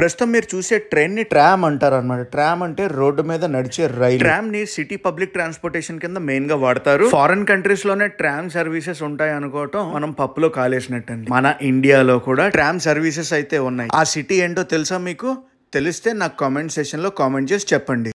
ప్రస్తుతం మీరు చూసే ట్రైన్ ని ట్రామ్ అంటారు అనమాట ట్రామ్ అంటే రోడ్డు మీద నడిచే రైలు ట్రామ్ ని సిటీ పబ్లిక్ ట్రాన్స్పోర్టేషన్ కింద మెయిన్ గా వాడతారు ఫారెన్ కంట్రీస్ లోనే ట్రామ్ సర్వీసెస్ ఉంటాయి అనుకోవటం మనం పప్పులో అండి మన ఇండియాలో కూడా ట్రామ్ సర్వీసెస్ అయితే ఉన్నాయి ఆ సిటీ ఏంటో తెలుసా మీకు తెలిస్తే నాకు కామెంట్ సెషన్ లో కామెంట్ చేసి చెప్పండి